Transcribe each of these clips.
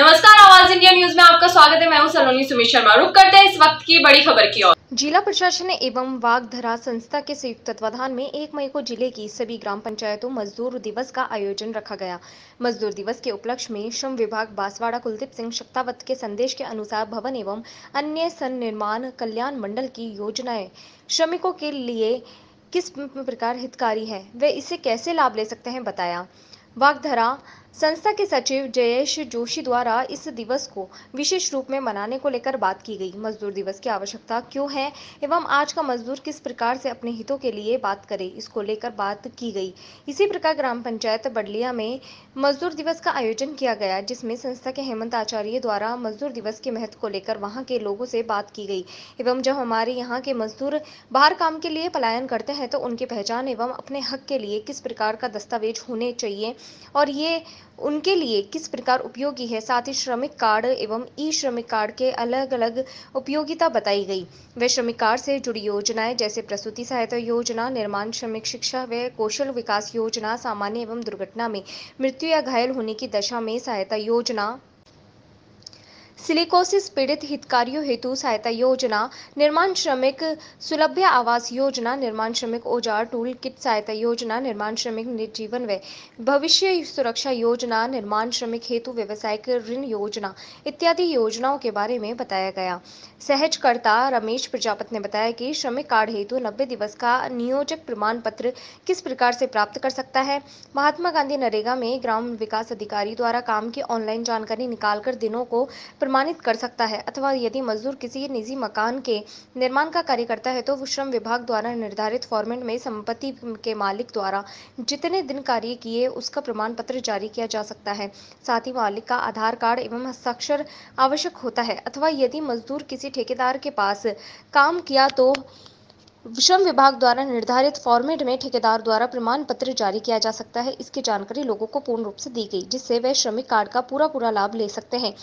नमस्कार आवाज India news में आपका स्वागत है मैं हूं सलोनी सुमित शर्मा रुक करते हैं इस वक्त की बड़ी खबर की ओर जिला प्रशासन एवं वागधरा संस्था के संयुक्त तत्वाधान में एक मई को जिले की सभी ग्राम पंचायतों मजदूर दिवस का आयोजन रखा गया मजदूर दिवस के उपलक्ष्य में श्रम विभाग बांसवाड़ा कुलदीप सिंह शक्तावत के संदेश के अनुसार भवन एवं अन्य सन निर्माण कल्याण मंडल की योजनाएं श्रमिकों के लिए किस प्रकार हितकारी है वे इसे कैसे लाभ ले सकते हैं बताया वागधरा संस्था के सचिव जयेश जोशी द्वारा इस दिवस को विशेष रूप में मनाने को लेकर बात की गई मजदूर दिवस की आवश्यकता क्यों है एवं आज का मजदूर किस प्रकार से अपने हितों के लिए बात करे इसको लेकर बात की गई इसी प्रकार ग्राम पंचायत बडलिया में मजदूर दिवस का आयोजन किया गया जिसमें संस्था के हेमंत आचार्य द्वारा मजदूर दिवस के महत्व को लेकर वहाँ के लोगों से बात की गई एवं जब हमारे यहाँ के मजदूर बाहर काम के लिए पलायन करते हैं तो उनकी पहचान एवं अपने हक के लिए किस प्रकार का दस्तावेज होने चाहिए और ये उनके लिए किस प्रकार उपयोगी है साथ ही श्रमिक कार्ड एवं ई श्रमिक कार्ड के अलग अलग उपयोगिता बताई गई वे श्रमिक कार्ड से जुड़ी योजनाएं जैसे प्रसूति सहायता योजना निर्माण श्रमिक शिक्षा व कौशल विकास योजना सामान्य एवं दुर्घटना में मृत्यु या घायल होने की दशा में सहायता योजना सिलिकोसिस पीड़ित हितकारियों हेतु सहायता योजना निर्माण श्रमिक सुलभ्य आवास योजना निर्माण श्रमिक औजार टूल किट सहायता योजना निर्माण श्रमिक निर्जीवन व भविष्य सुरक्षा योजना निर्माण श्रमिक हेतु व्यवसायिक ऋण योजना इत्यादि योजनाओं के बारे में बताया गया सहजकर्ता रमेश प्रजापत ने बताया कि श्रमिक कार्ड हेतु नब्बे दिवस का नियोजक प्रमाण पत्र किस प्रकार से प्राप्त कर सकता है महात्मा गांधी नरेगा में ग्राम विकास अधिकारी द्वारा काम की ऑनलाइन जानकारी निकालकर दिनों को प्रमाणित कर सकता है अथवा यदि मजदूर किसी निजी मकान के निर्माण का कार्य करता है तो वो श्रम विभाग द्वारा निर्धारित फॉर्मेट में संपत्ति के मालिक द्वारा जितने दिन कार्य किए उसका प्रमाण पत्र जारी किया जा सकता है साथ ही मालिक का आधार कार्ड एवं हस्ताक्षर आवश्यक होता है अथवा यदि मजदूर किसी ठेकेदार के पास काम किया तो श्रम विभाग द्वारा निर्धारित फॉर्मेट में ठेकेदार द्वारा प्रमाण पत्र जारी किया जा सकता है इसकी जानकारी लोगों को पूर्ण रूप से दी गई जिससे वे श्रमिक कार्ड का पूरा पूरा लाभ ले सकते हैं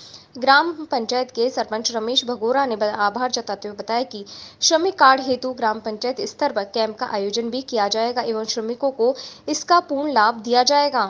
ग्राम पंचायत के सरपंच रमेश भगोरा ने आभार जताते हुए बताया कि श्रमिक कार्ड हेतु ग्राम पंचायत स्तर पर कैंप का आयोजन भी किया जाएगा एवं श्रमिकों को इसका पूर्ण लाभ दिया जाएगा